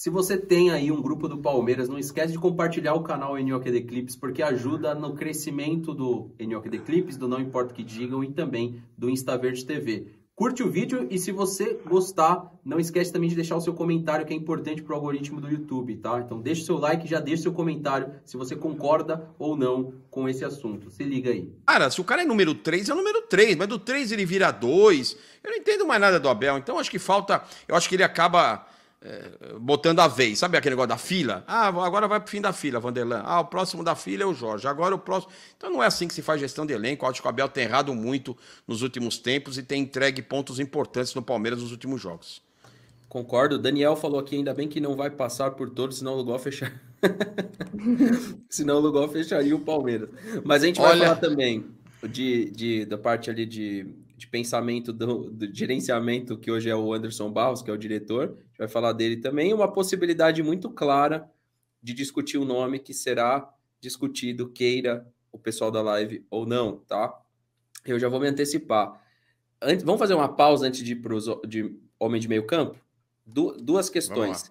Se você tem aí um grupo do Palmeiras, não esquece de compartilhar o canal Enioque de Clips, porque ajuda no crescimento do Enioque de Clips, do Não Importa o Que Digam e também do Insta Verde TV. Curte o vídeo e se você gostar, não esquece também de deixar o seu comentário, que é importante para o algoritmo do YouTube, tá? Então deixe seu like, já deixe seu comentário se você concorda ou não com esse assunto. Se liga aí. Cara, se o cara é número 3, é o número 3, mas do 3 ele vira 2. Eu não entendo mais nada do Abel, então acho que falta, eu acho que ele acaba é, botando a vez. Sabe aquele negócio da fila? Ah, agora vai para o fim da fila, Vanderlan. Ah, o próximo da fila é o Jorge. Agora o próximo. Então não é assim que se faz gestão de elenco. O Abel tem errado muito nos últimos tempos e tem entregue pontos importantes no Palmeiras nos últimos jogos. Concordo. Daniel falou aqui, ainda bem que não vai passar por todos, senão o Lugol fechar. senão o Lugol fecharia o Palmeiras. Mas a gente vai Olha... falar também de, de, da parte ali de, de pensamento do, do, gerenciamento, que hoje é o Anderson Barros, que é o diretor, gente vai falar dele também, uma possibilidade muito clara de discutir o nome que será discutido, queira o pessoal da live ou não, tá? Eu já vou me antecipar. Antes, vamos fazer uma pausa antes de ir para de homem de meio campo? Du, duas questões.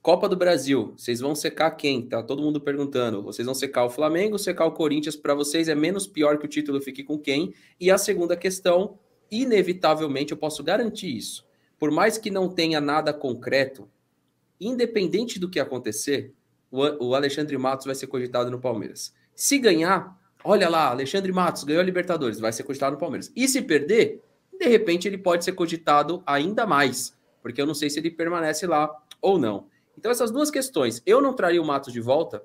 Copa do Brasil, vocês vão secar quem? Tá todo mundo perguntando. Vocês vão secar o Flamengo, secar o Corinthians? Para vocês é menos pior que o título fique com quem? E a segunda questão, inevitavelmente, eu posso garantir isso por mais que não tenha nada concreto, independente do que acontecer, o Alexandre Matos vai ser cogitado no Palmeiras. Se ganhar, olha lá, Alexandre Matos ganhou a Libertadores, vai ser cogitado no Palmeiras. E se perder, de repente ele pode ser cogitado ainda mais, porque eu não sei se ele permanece lá ou não. Então, essas duas questões. Eu não traria o Matos de volta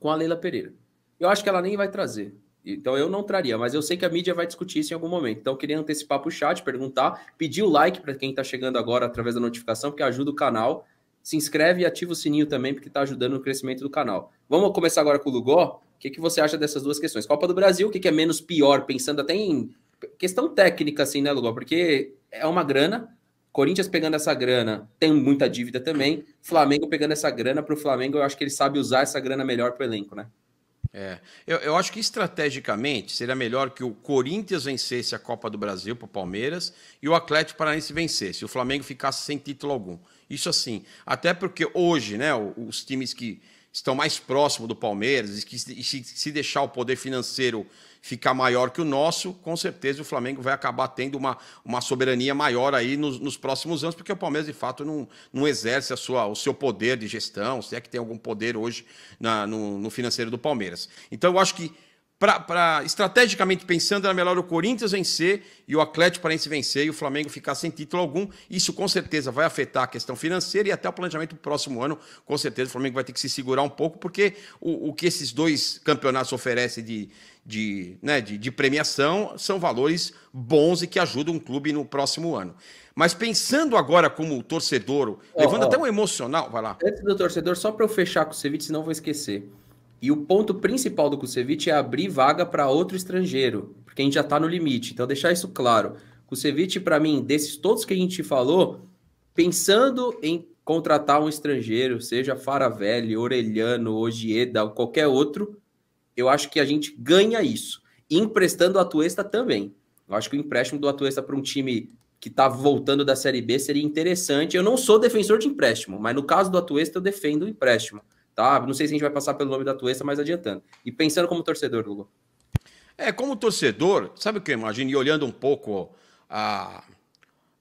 com a Leila Pereira. Eu acho que ela nem vai trazer. Então eu não traria, mas eu sei que a mídia vai discutir isso em algum momento. Então eu queria antecipar para o chat, perguntar, pedir o like para quem está chegando agora através da notificação, porque ajuda o canal. Se inscreve e ativa o sininho também, porque está ajudando no crescimento do canal. Vamos começar agora com o Lugó. O que, que você acha dessas duas questões? Copa do Brasil, o que, que é menos pior, pensando até em questão técnica, assim, né, Lugó? Porque é uma grana. Corinthians pegando essa grana tem muita dívida também. Flamengo pegando essa grana para o Flamengo, eu acho que ele sabe usar essa grana melhor para o elenco, né? É, eu, eu, acho que estrategicamente seria melhor que o Corinthians vencesse a Copa do Brasil para o Palmeiras e o Atlético Paranaense vencesse, o Flamengo ficasse sem título algum. Isso assim, até porque hoje, né, os times que estão mais próximos do Palmeiras e que se, deixar o poder financeiro ficar maior que o nosso, com certeza o Flamengo vai acabar tendo uma, uma soberania maior aí nos, nos próximos anos, porque o Palmeiras de fato não, não exerce a sua, o seu poder de gestão, se é que tem algum poder hoje na, no, no financeiro do Palmeiras. Então eu acho que pra, pra, estrategicamente pensando, era melhor o Corinthians vencer e o Atlético Paranaense vencer e o Flamengo ficar sem título algum. Isso com certeza vai afetar a questão financeira e até o planejamento do próximo ano. Com certeza o Flamengo vai ter que se segurar um pouco, porque o, o que esses dois campeonatos oferecem de, de, né, de, de premiação são valores bons e que ajudam um clube no próximo ano. Mas pensando agora como torcedor, oh, levando oh. até um emocional, vai lá. Antes do torcedor, só para eu fechar com o Ceviche, senão eu vou esquecer. E o ponto principal do Kusevich é abrir vaga para outro estrangeiro, porque a gente já está no limite. Então, deixar isso claro. Kusevich, para mim, desses todos que a gente falou, pensando em contratar um estrangeiro, seja Faravelli, Orelhano, Ogieda ou qualquer outro, eu acho que a gente ganha isso. E emprestando o Atuesta também. Eu acho que o empréstimo do Atuesta para um time que está voltando da Série B seria interessante. Eu não sou defensor de empréstimo, mas no caso do Atuesta eu defendo o empréstimo tá? Não sei se a gente vai passar pelo nome da Tuesta, mas adiantando. E pensando como torcedor, Hugo. É, como torcedor, sabe o que eu imagino? E olhando um pouco a,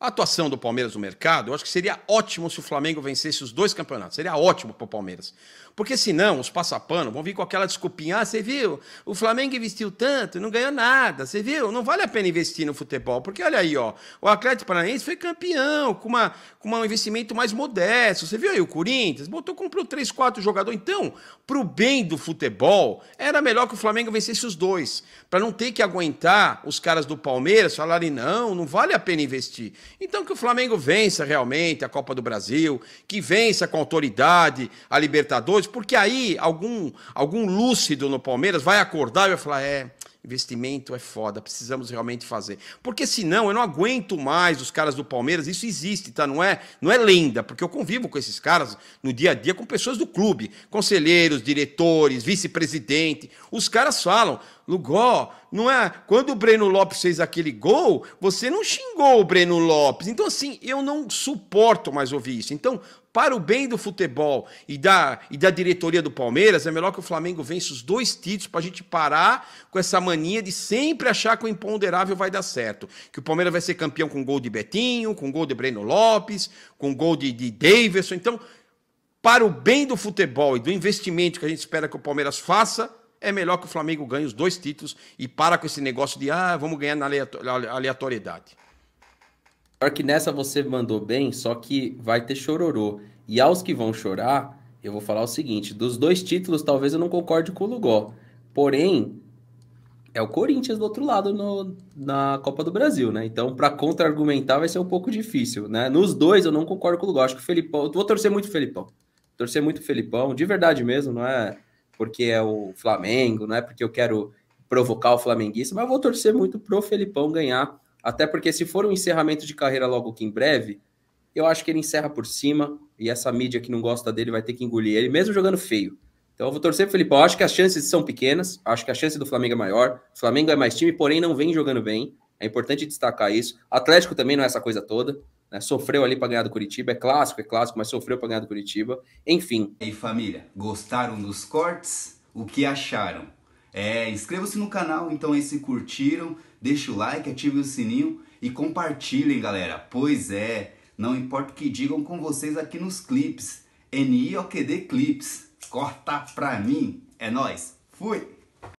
a atuação do Palmeiras no mercado, eu acho que seria ótimo se o Flamengo vencesse os dois campeonatos. Seria ótimo para o Palmeiras. Porque senão os passapano vão vir com aquela desculpinha: ah, você viu, o Flamengo investiu tanto, não ganhou nada, você viu, não vale a pena investir no futebol. Porque olha aí, ó, o Atlético Paranaense foi campeão, com, uma, com um investimento mais modesto. Você viu aí o Corinthians? Botou, comprou três quatro jogadores. Então, para o bem do futebol, era melhor que o Flamengo vencesse os dois. Para não ter que aguentar os caras do Palmeiras falarem: não, não vale a pena investir. Então que o Flamengo vença realmente a Copa do Brasil, que vença com autoridade a Libertadores, porque aí algum algum lúcido no Palmeiras vai acordar e vai falar: "É, investimento é foda, precisamos realmente fazer. Porque senão eu não aguento mais os caras do Palmeiras, isso existe, tá? Não é, não é lenda, porque eu convivo com esses caras no dia a dia com pessoas do clube, conselheiros, diretores, vice-presidente. Os caras falam: "Lugó, não é, quando o Breno Lopes fez aquele gol, você não xingou o Breno Lopes". Então assim, eu não suporto mais ouvir isso. Então, para o bem do futebol e da, e da diretoria do Palmeiras, é melhor que o Flamengo vença os dois títulos para a gente parar com essa mania de sempre achar que o imponderável vai dar certo. Que o Palmeiras vai ser campeão com gol de Betinho, com gol de Breno Lopes, com gol de, de Davidson. Então, para o bem do futebol e do investimento que a gente espera que o Palmeiras faça, é melhor que o Flamengo ganhe os dois títulos e para com esse negócio de ah, vamos ganhar na aleatoriedade que nessa você mandou bem, só que vai ter chororô. E aos que vão chorar, eu vou falar o seguinte: dos dois títulos, talvez eu não concorde com o Lugol. Porém, é o Corinthians do outro lado no, na Copa do Brasil, né? Então, para contra-argumentar vai ser um pouco difícil, né? Nos dois eu não concordo com o Lugol. Acho que o Felipão. Eu vou torcer muito o Felipão. Torcer muito o Felipão, de verdade mesmo, não é porque é o Flamengo, não é porque eu quero provocar o flamenguista, mas eu vou torcer muito pro Felipão ganhar até porque se for um encerramento de carreira logo que em breve, eu acho que ele encerra por cima e essa mídia que não gosta dele vai ter que engolir ele, mesmo jogando feio. Então eu vou torcer pro Felipão. Acho que as chances são pequenas, acho que a chance do Flamengo é maior. O Flamengo é mais time, porém não vem jogando bem. É importante destacar isso. Atlético também não é essa coisa toda. Né? Sofreu ali para ganhar do Curitiba. É clássico, é clássico, mas sofreu para ganhar do Curitiba. Enfim. E aí, família, gostaram dos cortes? O que acharam? É, inscreva-se no canal, então aí se curtiram. Deixe o like, ative o sininho e compartilhem, galera. Pois é, não importa o que digam com vocês aqui nos clipes. NIOQD Clips. Corta pra mim. É nós. Fui!